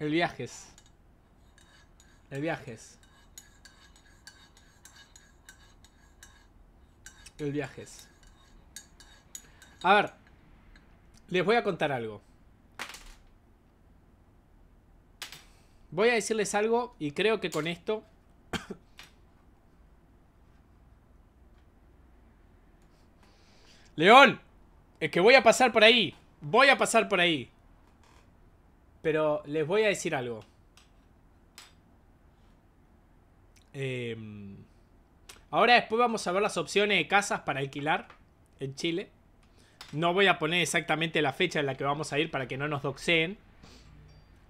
El viajes. El viajes. El viajes. A ver. Les voy a contar algo. Voy a decirles algo y creo que con esto... León, es que voy a pasar por ahí. Voy a pasar por ahí. Pero les voy a decir algo. Em, ahora después vamos a ver las opciones de casas para alquilar en Chile. No voy a poner exactamente la fecha en la que vamos a ir para que no nos doxeen.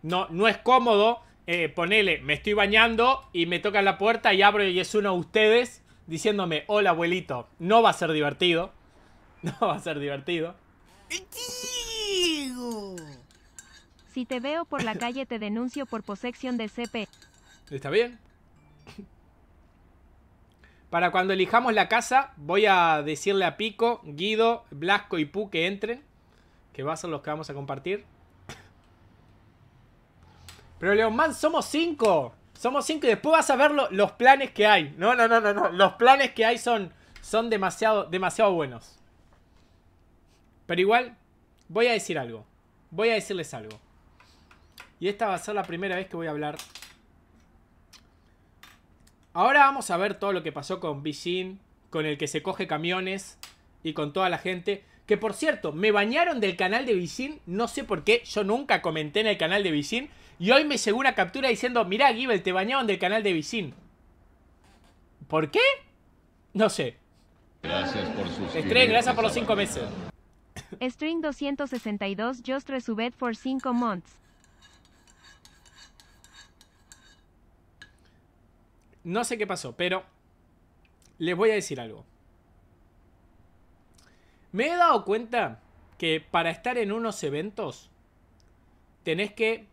No, no es cómodo eh, ponele, me estoy bañando y me tocan la puerta y abro y es uno de ustedes diciéndome, hola abuelito, no va a ser divertido. No va a ser divertido. Si te veo por la calle te denuncio por posección de CP. Está bien. Para cuando elijamos la casa, voy a decirle a Pico, Guido, Blasco y Pu que entren. Que va a ser los que vamos a compartir. Pero Leon Man, somos cinco. Somos cinco y después vas a ver los planes que hay. No, no, no, no, no. Los planes que hay son, son demasiado, demasiado buenos. Pero igual, voy a decir algo. Voy a decirles algo. Y esta va a ser la primera vez que voy a hablar. Ahora vamos a ver todo lo que pasó con Vicin, con el que se coge camiones y con toda la gente. Que por cierto, me bañaron del canal de Vicin, no sé por qué, yo nunca comenté en el canal de Vicin. Y hoy me llegó una captura diciendo, mirá Gibel, te bañaron del canal de Vicin. ¿Por qué? No sé. Gracias por sus... Stream, gracias por los cinco meses. String 262 just resubed for 5 months. No sé qué pasó, pero les voy a decir algo. Me he dado cuenta que para estar en unos eventos tenés que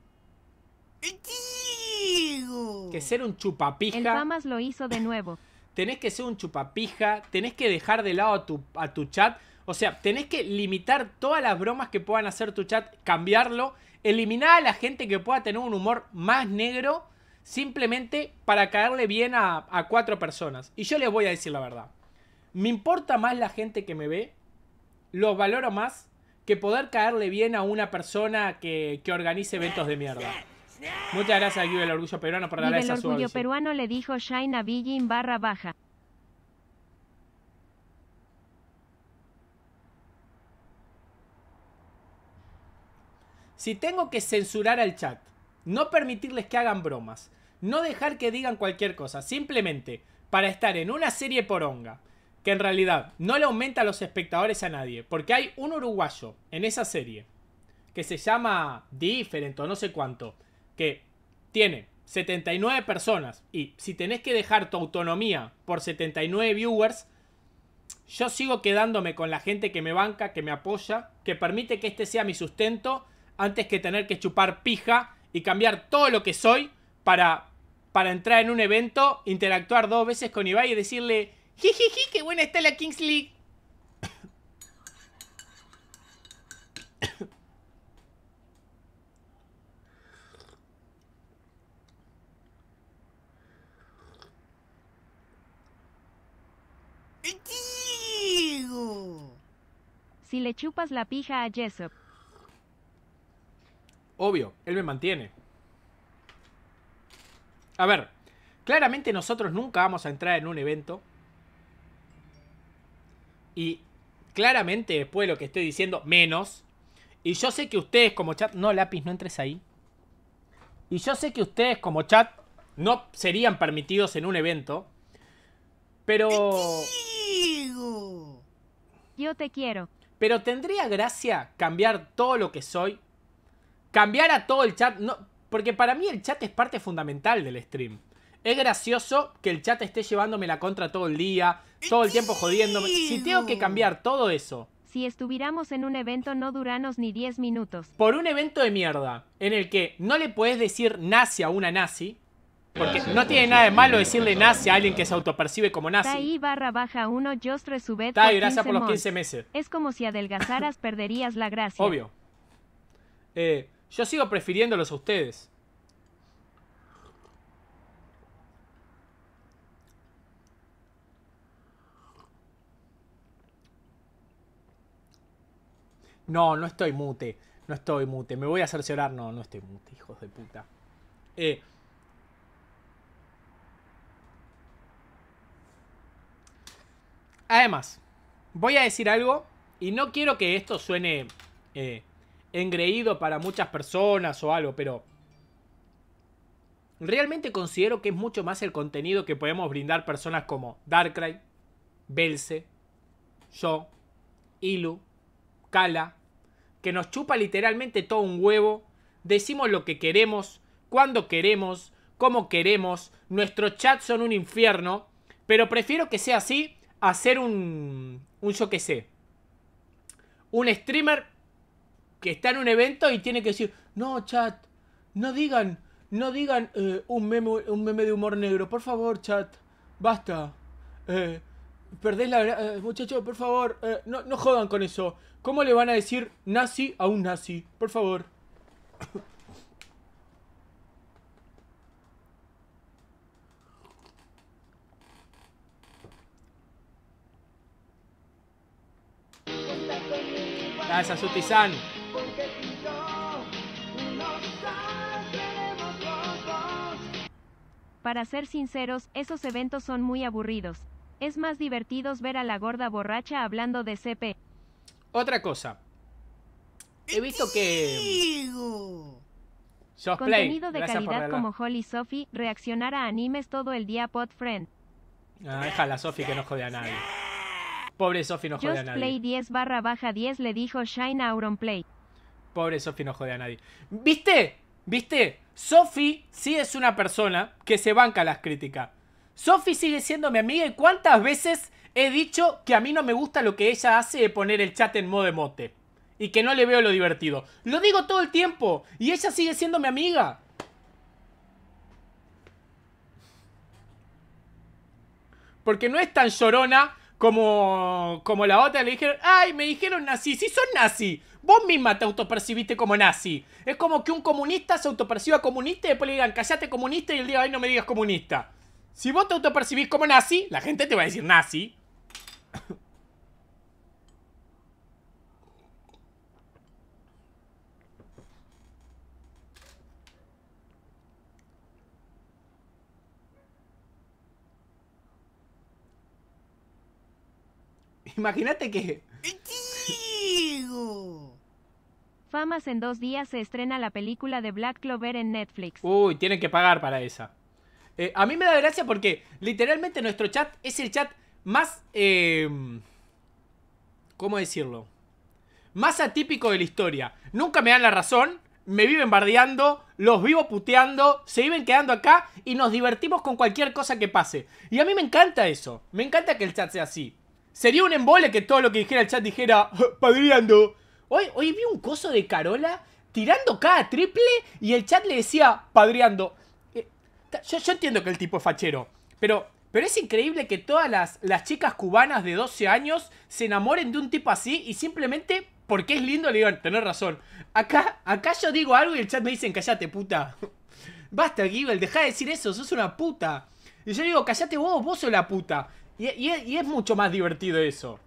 que ser un chupapija. El lo hizo de nuevo. Tenés que ser un chupapija, tenés que dejar de lado a tu, a tu chat. O sea, tenés que limitar todas las bromas que puedan hacer tu chat, cambiarlo, eliminar a la gente que pueda tener un humor más negro simplemente para caerle bien a, cuatro personas. Y yo les voy a decir la verdad. Me importa más la gente que me ve, lo valoro más que poder caerle bien a una persona que, que organice eventos de mierda. Muchas gracias a del Orgullo Peruano por darle esa El Orgullo Peruano le dijo barra baja. Si tengo que censurar al chat no permitirles que hagan bromas, no dejar que digan cualquier cosa, simplemente para estar en una serie poronga, que en realidad no le aumenta a los espectadores a nadie, porque hay un uruguayo en esa serie que se llama Different o no sé cuánto, que tiene 79 personas y si tenés que dejar tu autonomía por 79 viewers, yo sigo quedándome con la gente que me banca, que me apoya, que permite que este sea mi sustento antes que tener que chupar pija y cambiar todo lo que soy para, para entrar en un evento, interactuar dos veces con Ibai y decirle, qué buena está la Kings League. Si le chupas la pija a Jessop. Obvio, él me mantiene. A ver, claramente nosotros nunca vamos a entrar en un evento. Y claramente después de lo que estoy diciendo, menos. Y yo sé que ustedes como chat... No, lápiz, no entres ahí. Y yo sé que ustedes como chat no serían permitidos en un evento. Pero... Yo te quiero. Pero tendría gracia cambiar todo lo que soy cambiar a todo el chat. No, porque para mí el chat es parte fundamental del stream. Es gracioso que el chat esté llevándome la contra todo el día, todo el tiempo jodiéndome. Si tengo que cambiar todo eso. Si estuviéramos en un evento no duranos ni 10 minutos. Por un evento de mierda, en el que no le puedes decir nazi a una nazi, porque no tiene nada de malo decirle nazi a alguien que se autopercibe como nazi. Tai barra baja 1 gracias por los 15 meses. Es como si adelgazaras, perderías la gracia. Obvio. Eh, yo sigo prefiriéndolos a ustedes. No, no estoy mute. No estoy mute. Me voy a cerciorar. No, no estoy mute, hijos de puta. Eh. Además, voy a decir algo y no quiero que esto suene eh, engreído para muchas personas o algo, pero realmente considero que es mucho más el contenido que podemos brindar personas como Darkrai, Belce, yo, Ilu, Kala, que nos chupa literalmente todo un huevo, decimos lo que queremos, cuando queremos, cómo queremos, nuestros chats son un infierno, pero prefiero que sea así a ser un, un yo que sé, un streamer que está en un evento y tiene que decir, no, chat, no digan, no digan eh, un, meme, un meme de humor negro, por favor, chat, basta. Eh, perdés la gracia. Eh, muchachos, por favor, no, no jodan con eso. ¿Cómo le van a decir nazi a un nazi? Por favor. Gracias, Sutisano Para ser sinceros, esos eventos son muy aburridos. Es más divertidos ver a la gorda borracha hablando de CP. Otra cosa. He visto que... Contenido de calidad como Holly Sophie, reaccionar a animes todo el día pod friend. Ah, déjala Sophie que no jode a nadie. Pobre Sophie no jode a nadie. Play 10 barra baja 10 le dijo Shine Auronplay. Pobre Sophie no jode a nadie. ¿Viste? ¿Viste? Sophie sí es una persona que se banca las críticas. Sophie sigue siendo mi amiga y cuántas veces he dicho que a mí no me gusta lo que ella hace de poner el chat en modo emote. Y que no le veo lo divertido. Lo digo todo el tiempo. Y ella sigue siendo mi amiga. Porque no es tan llorona como, como la otra. Le dijeron, ay, me dijeron nazi. Sí, son nazi. Vos misma te autopercibiste como nazi. Es como que un comunista se autoperciba comunista y después le digan, callate comunista y el día de hoy no me digas comunista. Si vos te autopercibís como nazi, la gente te va a decir nazi. Imagínate que. Famas en dos días se estrena la película de Black Clover en Netflix. Uy, tienen que pagar para esa. Eh, a mí me da gracia porque literalmente nuestro chat es el chat más... Em, ¿Cómo decirlo? Más atípico de la historia. Nunca me dan la razón, me viven bardeando, los vivo puteando, se viven quedando acá y nos divertimos con cualquier cosa que pase. Y a mí me encanta eso, me encanta que el chat sea así. Sería un embole que todo lo que dijera el chat dijera, ah, padriando, Hoy, vi un coso de Carola tirando cada triple y el chat le decía, padreando. Eh, yo, yo, entiendo que el tipo es fachero, pero, pero es increíble que todas las, las chicas cubanas de 12 años se enamoren de un tipo así y simplemente porque es lindo le digan, tenés razón. Acá, acá yo digo algo y el chat me dice, callate puta. Basta, Gibel, deja de decir eso, sos una puta. Y yo digo, callate vos, vos sos la puta. y es mucho más divertido eso.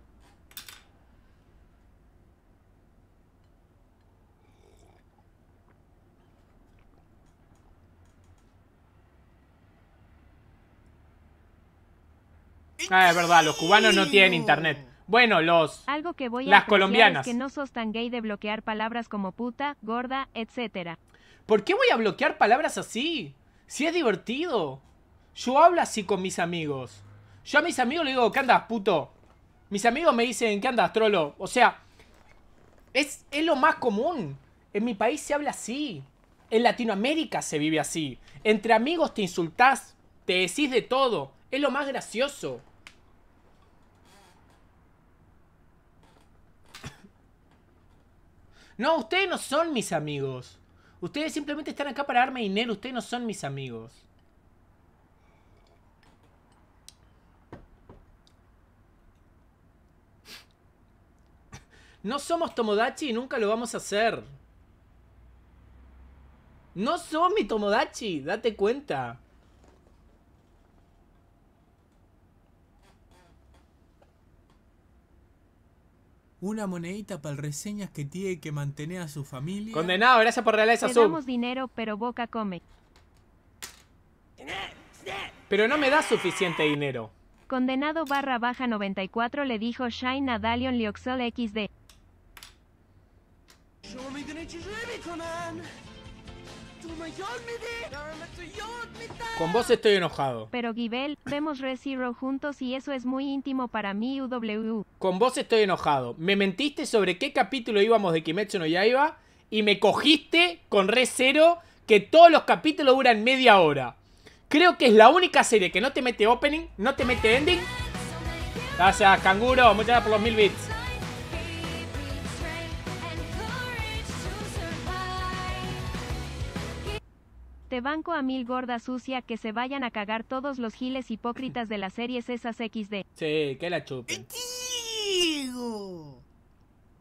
Ah, es verdad, los cubanos no tienen internet. Bueno, los. Algo que voy las colombianas. que no sos tan gay de bloquear palabras como puta, gorda, etcétera. ¿Por qué voy a bloquear palabras así? Si es divertido. Yo hablo así con mis amigos. Yo a mis amigos le digo, ¿qué andas, puto? Mis amigos me dicen, ¿qué andas, trolo? O sea, es, es lo más común. En mi país se habla así. En Latinoamérica se vive así. Entre amigos te insultás, te decís de todo. Es lo más gracioso. No, ustedes no son mis amigos. Ustedes simplemente están acá para darme dinero. Ustedes no son mis amigos. No somos Tomodachi y nunca lo vamos a hacer. No son mi Tomodachi, date cuenta. una monedita para el reseñas que tiene que mantener a su familia. Condenado, gracias por regalar esa dinero, pero Boca come. Pero no me da suficiente dinero. Condenado barra baja 94 le dijo Shine a Dalion Lioxol XD. Con vos estoy enojado. Pero Gibel, vemos resiro juntos y eso es muy íntimo para mí, UW. Con vos estoy enojado. Me mentiste sobre qué capítulo íbamos de Kimetsu no Yaiba y me cogiste con Zero que todos los capítulos duran media hora. Creo que es la única serie que no te mete opening, no te mete ending. Gracias, canguro. Muchas por los mil bits. Te banco a mil gorda sucia que se vayan a cagar todos los giles hipócritas de las series esas XD. Sí, que la chupen.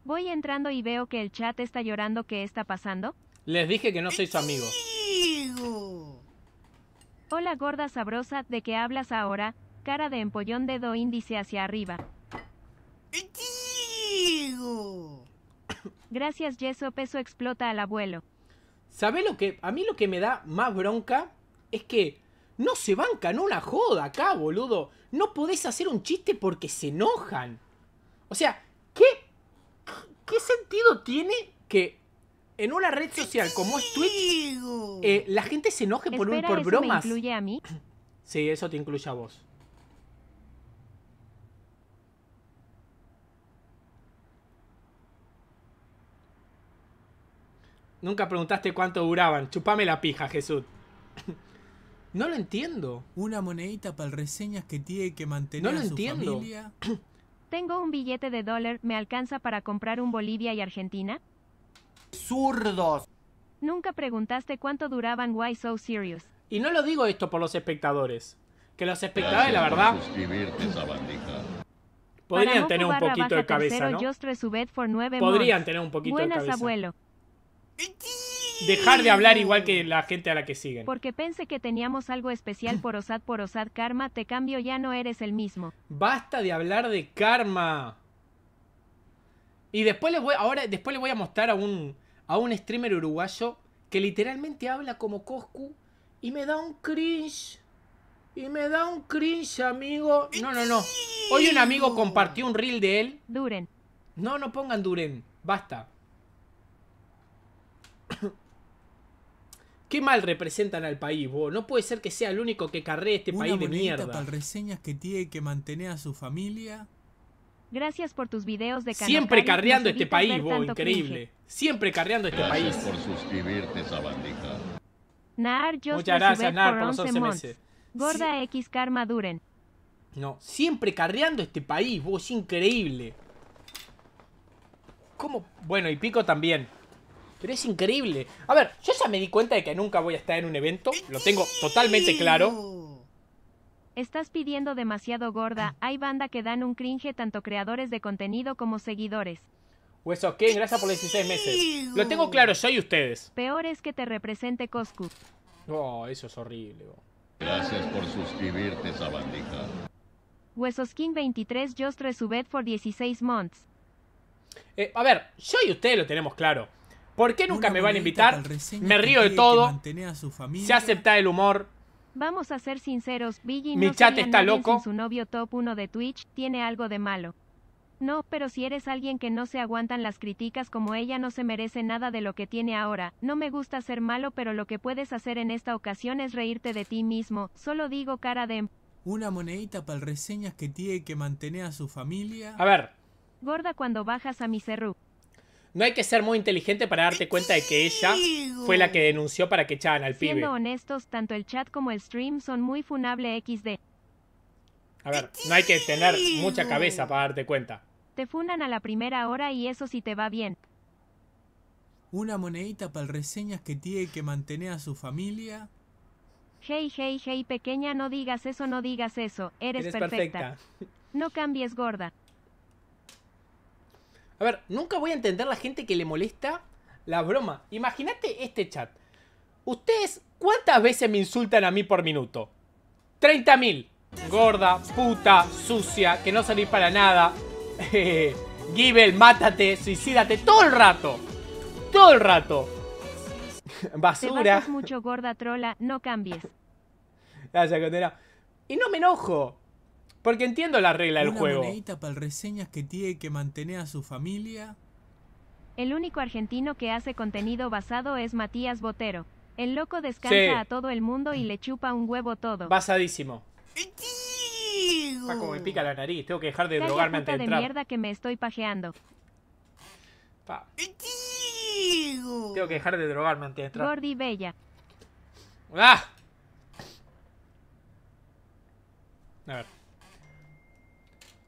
Voy entrando y veo que el chat está llorando. ¿Qué está pasando? Les dije que no sois amigos. amigo. Hola gorda sabrosa, ¿de qué hablas ahora? Cara de empollón dedo índice hacia arriba. Gracias Yeso, peso explota al abuelo. ¿Sabés lo que? A mí lo que me da más bronca es que no se bancan una joda acá, boludo. No podés hacer un chiste porque se enojan. O sea, ¿qué, qué sentido tiene que en una red social como es Twitch eh, la gente se enoje por, un, por bromas? ¿Eso te incluye a mí? Sí, eso te incluye a vos. Nunca preguntaste cuánto duraban. Chupame la pija, Jesús. no lo entiendo. Una monedita para el reseñas que tiene que mantener no lo entiendo. Tengo un billete de dólar, ¿me alcanza para comprar un Bolivia y Argentina? ¡Zurdos! Nunca preguntaste cuánto duraban Why So Serious. Y no lo digo esto por los espectadores. Que los espectadores, la verdad. Podrían tener un poquito de cabeza, ¿no? Podrían tener un poquito de cabeza. abuelo dejar de hablar igual que la gente a la que siguen. Porque pensé que teníamos algo especial por Osad por Osad Karma, te cambio, ya no eres el mismo. Basta de hablar de karma. Y después les voy, ahora, después les voy a mostrar a un, a un streamer uruguayo que literalmente habla como Coscu y me da un cringe. Y me da un cringe, amigo. No, no, no. Hoy un amigo compartió un reel de él. Duren. No, no pongan Duren. Basta. Qué mal representan al país, vos. No puede ser que sea el único que carree este país de mierda. Para reseñas que tiene que mantener a su familia. Gracias por tus videos de Siempre carreando este país, vos, increíble. Siempre carreando este país. por suscribirte, esa Nar, Muchas gracias, Nar, por los 11 meses. Gorda X Karma Duren. No, siempre carreando este país, vos, increíble. ¿Cómo? Bueno, y Pico también. Pero es increíble. A ver, yo ya me di cuenta de que nunca voy a estar en un evento. Lo tengo totalmente claro. Estás pidiendo demasiado gorda. Hay banda que dan un cringe tanto creadores de contenido como seguidores. Hueso King, gracias por los 16 meses. Lo tengo claro, soy ustedes. Peor es que te represente Coscu. Oh, eso es horrible. Gracias por suscribirte, esa bandita. Huesoskin 23 Just Resubed for 16 months. Eh, a ver, yo y usted lo tenemos claro. ¿Por qué nunca me van a invitar? Me río de todo. Se acepta el humor. Vamos a ser sinceros, Billy Mi chat está loco. su novio top uno de Twitch tiene algo de malo. No, pero si eres alguien que no se aguantan las críticas como ella no se merece nada de lo que tiene ahora, no me gusta ser malo pero lo que puedes hacer en esta ocasión es reírte de ti mismo, solo digo cara de... Una monedita para el reseñas que tiene que mantener a su familia. A ver. Gorda cuando bajas a mi cerro. No hay que ser muy inteligente para darte cuenta de que ella fue la que denunció para que echaran al pibe. Siendo honestos, tanto el chat como el stream son muy funable XD. A ver, no hay que tener mucha cabeza para darte cuenta. Te funan a la primera hora y eso sí te va bien. Una monedita para el reseñas que tiene que mantener a su familia. Hey, hey, hey, pequeña, no digas eso, no digas eso. Eres, perfecta. No cambies, gorda. A ver, nunca voy a entender la gente que le molesta la broma. Imagínate este chat. Ustedes, ¿cuántas veces me insultan a mí por minuto? 30.000. Gorda, puta, sucia, que no salís para nada. Gibel, mátate, suicídate, todo el rato. Todo el rato. Basura. Te mucho, gorda trola, no cambies. Y no me enojo. Porque entiendo la regla del juego. Una para reseñas que tiene que mantener a su familia. El único argentino que hace contenido basado es Matías Botero. El loco descansa a todo el mundo y le chupa un huevo todo. Basadísimo. Paco, me pica la nariz. Tengo que dejar de Calla drogarme antes de de mierda que me estoy pajeando. Tengo que dejar de drogarme antes entrar. Gordi Bella. ¡Ah! A ver.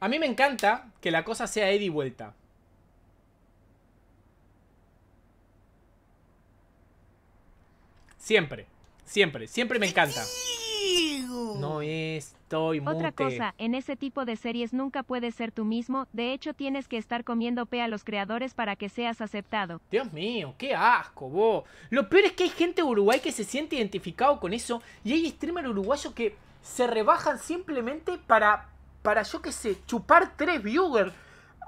A mí me encanta que la cosa sea ida y vuelta. Siempre, siempre, siempre me encanta. No estoy muy Otra cosa, en ese tipo de series nunca puedes ser tú mismo, de hecho tienes que estar comiendo pe a los creadores para que seas aceptado. Dios mío, qué asco, vos. Lo peor es que hay gente uruguay que se siente identificado con eso y hay streamers uruguayos que se rebajan simplemente para para, yo qué sé, chupar tres viewers.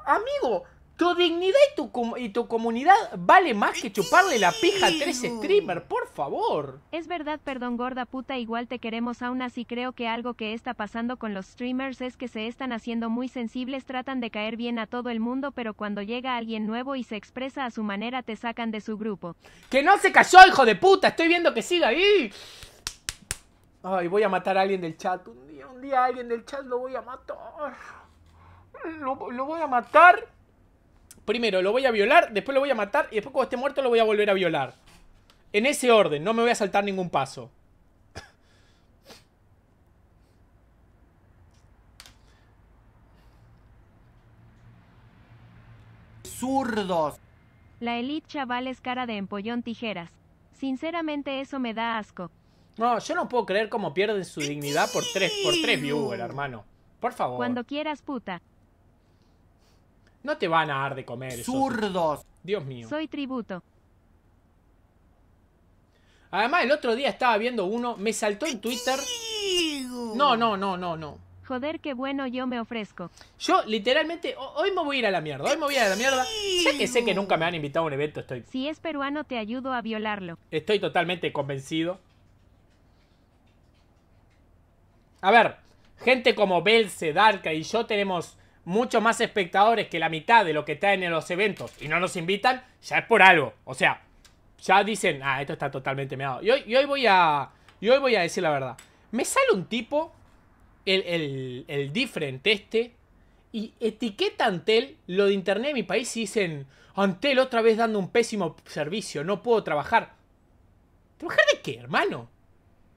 Amigo, tu dignidad y tu, y tu comunidad vale más que chuparle la pija a tres streamers, por favor. Es verdad, perdón gorda puta, igual te queremos aún así creo que algo que está pasando con los streamers es que se están haciendo muy sensibles, tratan de caer bien a todo el mundo, pero cuando llega alguien nuevo y se expresa a su manera te sacan de su grupo. ¡Que no se cayó, hijo de puta! Estoy viendo que siga ahí. Ay, voy a matar a alguien del chat un día alguien del chat lo voy a matar. Lo, voy a matar. Primero lo voy a violar, después lo voy a matar y después cuando esté muerto lo voy a volver a violar. En ese orden, no me voy a saltar ningún paso. Zurdos. La elite chaval es cara de empollón tijeras. Sinceramente eso me da asco. No, yo no puedo creer cómo pierden su dignidad por tres, por tres viewers, hermano. Por favor. Cuando quieras, puta. No te van a dar de comer. Zurdos. Dios mío. Soy tributo. Además, el otro día estaba viendo uno, me saltó en Twitter. No, no, no, no, no. Joder, qué bueno, yo me ofrezco. Yo, literalmente, hoy me voy a ir a la mierda. Hoy me voy a ir a la mierda. Ya que sé que nunca me han invitado a un evento, estoy. Si es peruano, te ayudo a violarlo. Estoy totalmente convencido. A ver, gente como Belce, Darka y yo tenemos muchos más espectadores que la mitad de lo que está en los eventos y no nos invitan, ya es por algo. O sea, ya dicen, ah, esto está totalmente meado. Y hoy, voy a. hoy voy a decir la verdad. Me sale un tipo, el, el, diferente este, y etiqueta Antel, lo de internet de mi país, y dicen, Antel otra vez dando un pésimo servicio, no puedo trabajar. ¿Trabajar de qué, hermano?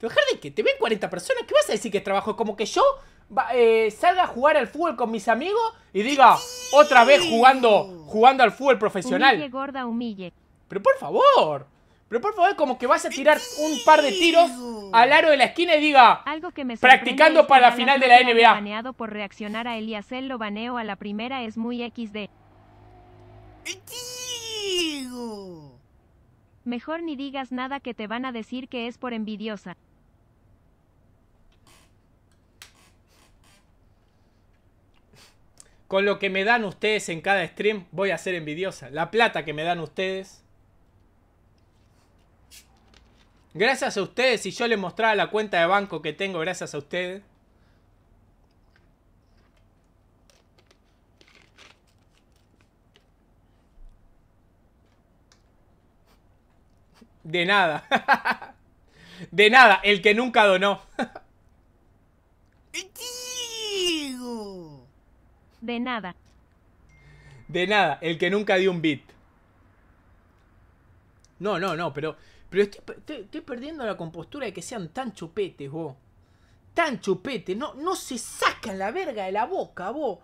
Pero qué? Te ven 40 personas, ¿qué vas a decir que es trabajo? Como que yo eh, salga a jugar al fútbol con mis amigos y diga, otra vez jugando, jugando al fútbol profesional. gorda, Pero por favor, pero por favor, como que vas a tirar un par de tiros al aro de la esquina y diga, practicando para la final de la NBA. Baneado por reaccionar a lo a la primera, es muy XD. Mejor ni digas nada que te van a decir que es por envidiosa. con lo que me dan ustedes en cada stream, voy a ser envidiosa. La plata que me dan ustedes. Gracias a ustedes, si yo les mostraba la cuenta de banco que tengo, gracias a ustedes. De nada. De nada, el que nunca donó. De nada. De nada, el que nunca dio un beat. No, no, no, pero, pero estoy, perdiendo la compostura de que sean tan chupetes, vos. Tan chupetes, no, no se sacan la verga de la boca, vos.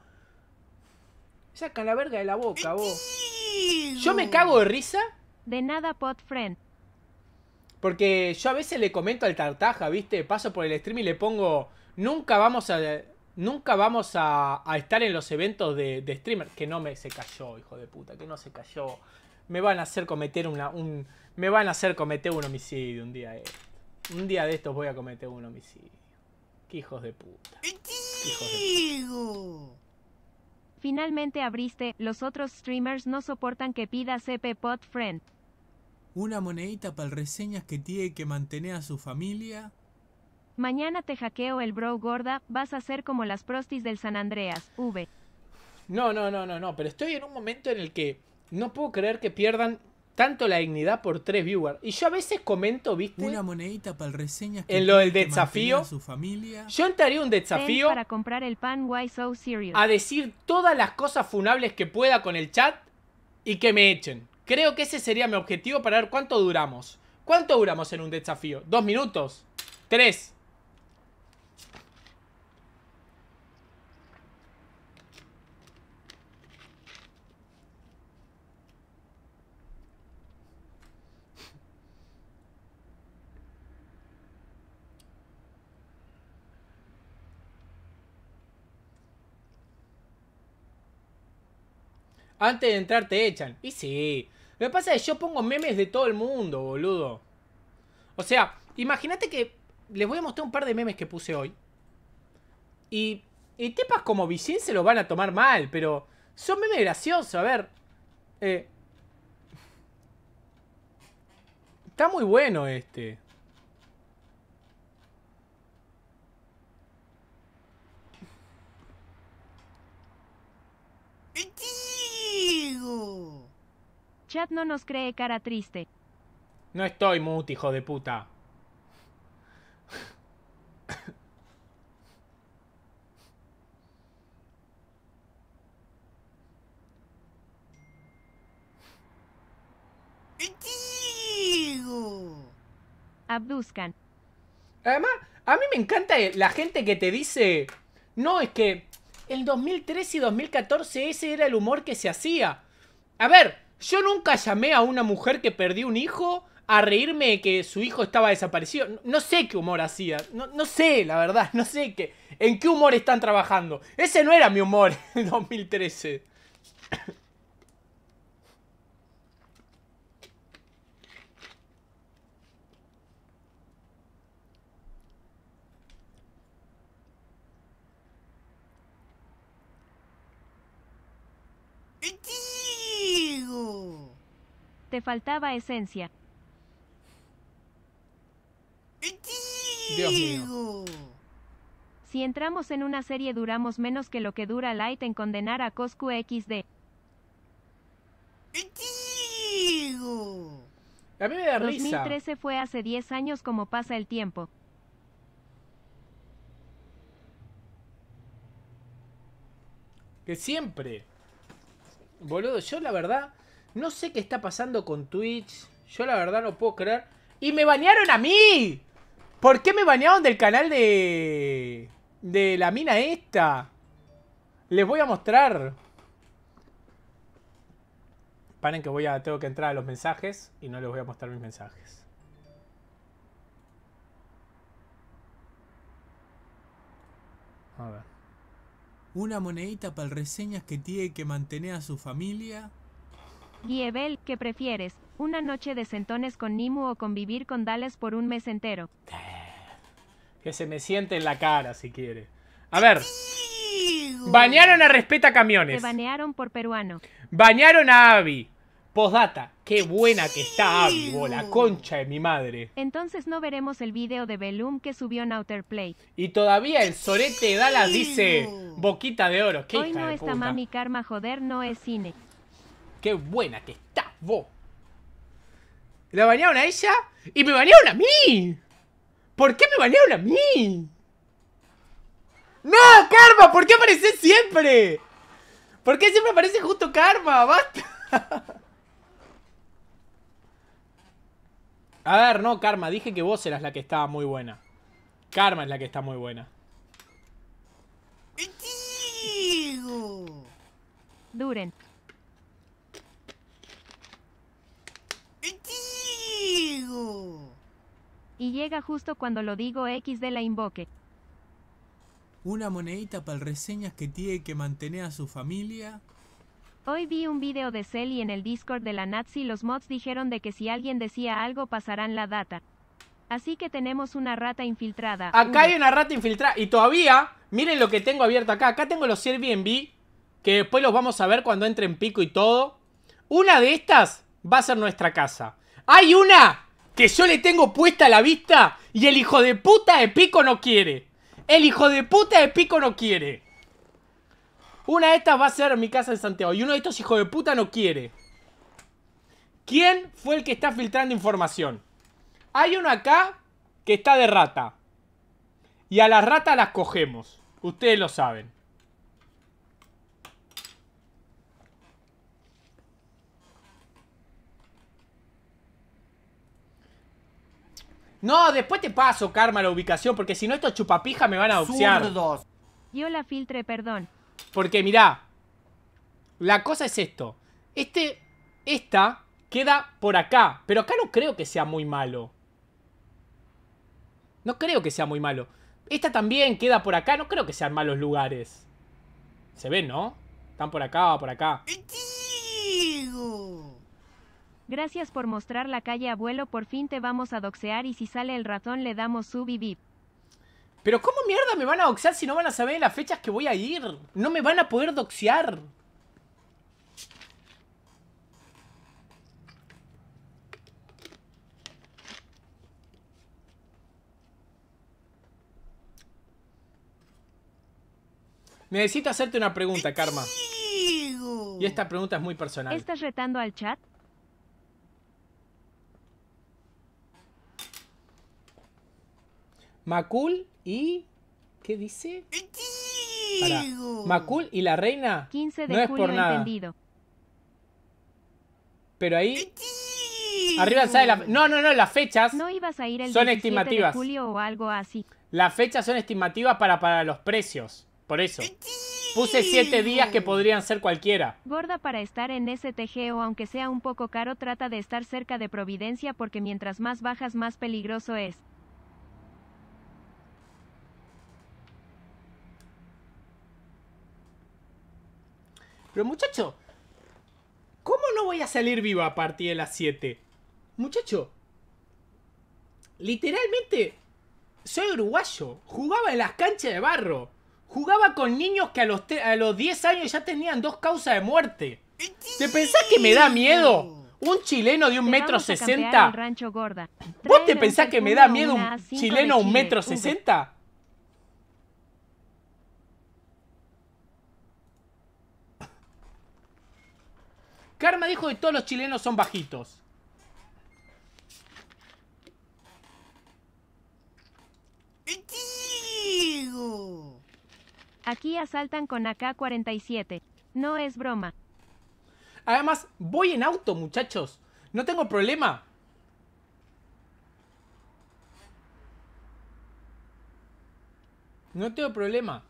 Sacan la verga de la boca, vos. Yo me cago de risa. De nada, pot friend. Porque yo a veces le comento al Tartaja, ¿viste? Paso por el stream y le pongo. Nunca vamos a nunca vamos a, estar en los eventos de, streamers streamer. Que no me se cayó, hijo de puta, que no se cayó. Me van a hacer cometer una, un. Me van a hacer cometer un homicidio un día de Un día de estos voy a cometer un homicidio. Qué hijos de puta. Finalmente abriste, los otros streamers no soportan que pida CP Pot Friend. Una monedita para el reseñas que tiene que mantener a su familia Mañana te hackeo el bro gorda, vas a ser como las prostis del San Andreas, V. No, no, no, no, no, pero estoy en un momento en el que no puedo creer que pierdan tanto la dignidad por tres viewers. Y yo a veces comento, ¿viste? Una monedita para el reseña. En lo del desafío. Yo entraría un desafío para comprar el pan why so serious? A decir todas las cosas funables que pueda con el chat y que me echen. Creo que ese sería mi objetivo para ver cuánto duramos. ¿Cuánto duramos en un desafío? ¿Dos minutos? ¿Tres? Antes de entrar te echan. Y sí. Lo que pasa es que yo pongo memes de todo el mundo, boludo. O sea, imagínate que les voy a mostrar un par de memes que puse hoy. Y, y tepas como Vicin se lo van a tomar mal, pero son memes graciosos. A ver. Eh, está muy bueno este. chat no nos cree cara triste. No estoy mute, hijo de puta. Abduzcan. Además, a mí me encanta la gente que te dice, no, es que el 2013 y 2014 ese era el humor que se hacía. A ver, yo nunca llamé a una mujer que perdió un hijo a reírme de que su hijo estaba desaparecido. No sé qué humor hacía. No, sé, la verdad. No sé qué. en qué humor están trabajando. Ese no era mi humor en 2013. faltaba esencia. Dios mío. Si entramos en una serie duramos menos que lo que dura Light en condenar a Coscu XD. 2013 fue hace 10 años como pasa el tiempo. Que siempre. Boludo, yo la verdad no sé qué está pasando con Twitch. Yo la verdad no puedo creer. ¡Y me banearon a mí! ¿Por qué me banearon del canal de... De la mina esta? Les voy a mostrar. Paren que voy a... Tengo que entrar a los mensajes y no les voy a mostrar mis mensajes. A ver. Una monedita para reseñas que tiene que mantener a su familia y ¿qué prefieres? ¿Una noche de sentones con Nimu o convivir con Dallas por un mes entero? Eh, que se me siente en la cara si quiere. A ver. Bañaron a Respeta Camiones. Se banearon por peruano. Bañaron a Abby. Postdata. Qué buena que está Abby, La Concha de mi madre. Entonces no veremos el video de Belum que subió en Outerplay. Y todavía el sorete de Dallas dice boquita de oro. ¿Qué Hoy no está mami karma, joder, no es cine qué buena que estás vos. La bañaron a ella y me bañaron a mí. ¿Por qué me bañaron a mí? ¡No, Karma! ¿Por qué apareces siempre? ¿Por qué siempre aparece justo Karma? ¡Basta! A ver, no, Karma, dije que vos eras la que estaba muy buena. Karma es la que está muy buena. Duren, Y llega justo cuando lo digo X de la invoque. Una monedita para reseñas que tiene que mantener a su familia. Hoy vi un video de Cel y en el Discord de la Nazi los mods dijeron de que si alguien decía algo pasarán la data. Así que tenemos una rata infiltrada. Acá hay una rata infiltrada. Y todavía, miren lo que tengo abierto acá. Acá tengo los Airbnb, que después los vamos a ver cuando entre en pico y todo. Una de estas va a ser nuestra casa. Hay una que yo le tengo puesta la vista y el hijo de puta de Pico no quiere. El hijo de puta de Pico no quiere. Una de estas va a ser mi casa en Santiago y uno de estos hijo de puta no quiere. ¿Quién fue el que está filtrando información? Hay uno acá que está de rata. Y a las rata las cogemos. Ustedes lo saben. No, después te paso, Karma, la ubicación, porque si no estos chupapijas me van a doxear. Yo la filtre, perdón. Porque mirá, la cosa es esto. Este, esta queda por acá, pero acá no creo que sea muy malo. No creo que sea muy malo. Esta también queda por acá, no creo que sean malos lugares. Se ven, ¿no? Están por acá, por acá. Gracias por mostrar la calle, abuelo. Por fin te vamos a doxear y si sale el ratón le damos sub y Pero ¿cómo mierda me van a doxear si no van a saber las fechas que voy a ir? No me van a poder doxear. Necesito hacerte una pregunta, Karma. Y esta pregunta es muy personal. ¿Estás retando al chat? Macul y. ¿Qué dice? Macul y la reina. 15 de no es por nada. Pero ahí. Arriba sale la. No, no, no, las fechas. No ibas a ir el son estimativas. De julio o algo así. Las fechas son estimativas para, para los precios. Por eso. Puse siete días que podrían ser cualquiera. Gorda para estar en STG o aunque sea un poco caro, trata de estar cerca de Providencia porque mientras más bajas, más peligroso es. Pero muchacho, ¿cómo no voy a salir viva a partir de las 7? Muchacho, literalmente, soy uruguayo. Jugaba en las canchas de barro. Jugaba con niños que a los, a 10 años ya tenían dos causas de muerte. ¿Te pensás que me da miedo? Un chileno de un metro sesenta. ¿Vos te pensás que me da miedo un chileno un metro sesenta? Karma dijo que todos los chilenos son bajitos. Aquí asaltan con AK-47. No es broma. Además, voy en auto, muchachos. No tengo problema. No tengo problema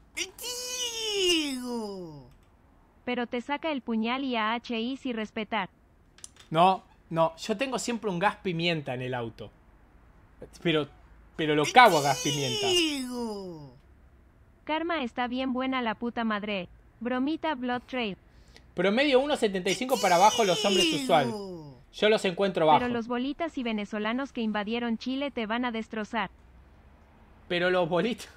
pero te saca el puñal y a HI sin respetar. No, no, yo tengo siempre un gas pimienta en el auto. Pero, pero lo cago a gas pimienta. Karma está bien buena la puta madre. Bromita Blood Trail. Promedio 1.75 para abajo los hombres usual. Yo los encuentro bajo. Pero los bolitas y venezolanos que invadieron Chile te van a destrozar. Pero los bolitas...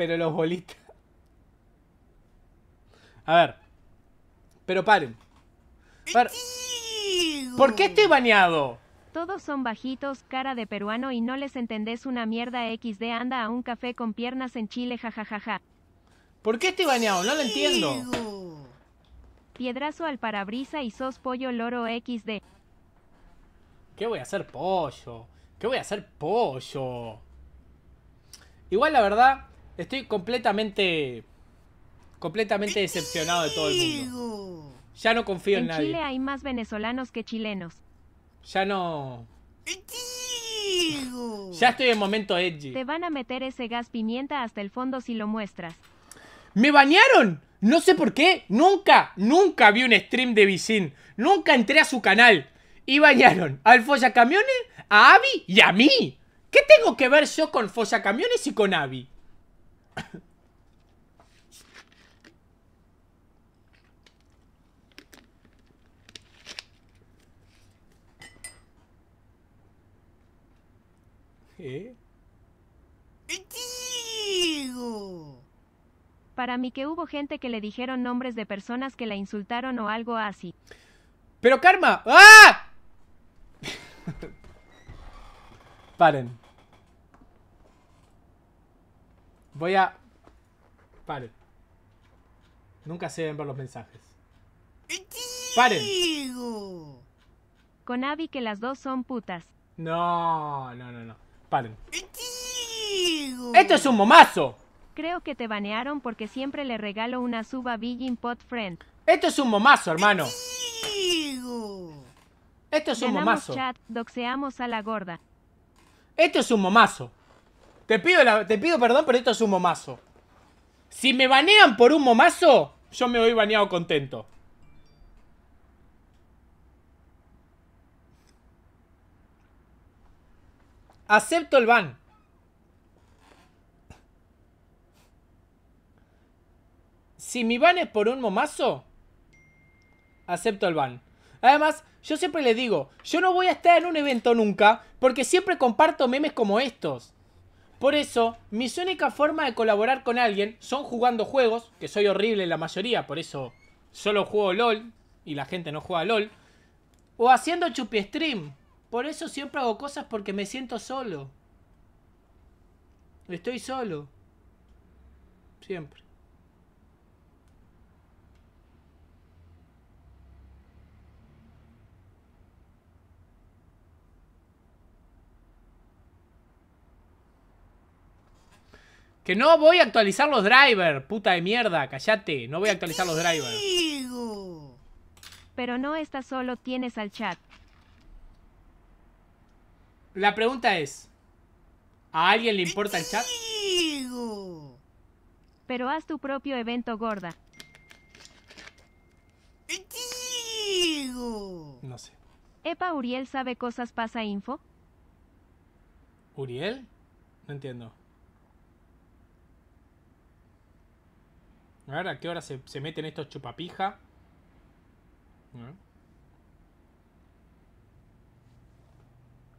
Pero los bolitas. A ver. Pero paren. ¿Por qué estoy bañado? Todos son bajitos, cara de peruano y no les entendés una mierda XD anda a un café con piernas en Chile, jajajaja. ¿Por qué estoy bañado? No lo entiendo. Piedrazo al parabrisa y sos pollo loro XD. ¿Qué voy a hacer pollo? ¿Qué voy a hacer pollo? Igual la verdad, Estoy completamente. Completamente decepcionado de todo el mundo. Ya no confío en, nadie. En Chile hay más venezolanos que chilenos. Ya no. Ya estoy en momento edgy. Te van a meter ese gas pimienta hasta el fondo si lo muestras. ¡Me bañaron! No sé por qué. Nunca, nunca vi un stream de Vicin. Nunca entré a su canal. Y bañaron al Folla Camiones, a Abby y a mí. ¿Qué tengo que ver yo con Fosa Camiones y con Abby? ¿Eh? Para mí que hubo gente que le dijeron nombres de personas que la insultaron o algo así. ¡Pero Karma! ¡Ah! Paren. Voy a... Paren. Nunca se ven ver los mensajes. ¡Paren! Con Abby que las dos son putas. No, no, no, no. Paren. ¡Esto es un momazo! Creo que te banearon porque siempre le regalo una suba Beijing Pot Friend. Esto es un momazo, hermano. Esto es un momazo. chat, doxeamos a la gorda. Esto es un momazo. Te pido, te pido perdón, pero esto es un momazo. Si me banean por un momazo, yo me voy baneado contento. Acepto el ban. Si mi van es por un momazo, acepto el ban. Además, yo siempre le digo, yo no voy a estar en un evento nunca porque siempre comparto memes como estos. Por eso, mis única forma de colaborar con alguien son jugando juegos, que soy horrible en la mayoría, por eso solo juego LOL y la gente no juega LOL, o haciendo chupi stream. Por eso siempre hago cosas porque me siento solo. Estoy solo. Siempre. Que no voy a actualizar los drivers, puta de mierda, cállate. no voy a actualizar los drivers. Pero no estás solo, tienes al chat. La pregunta es, ¿a alguien le importa el chat? Pero haz tu propio evento gorda. No sé. ¿Epa Uriel sabe cosas pasa info? ¿Uriel? No entiendo. A ver a qué hora se, meten estos chupapija.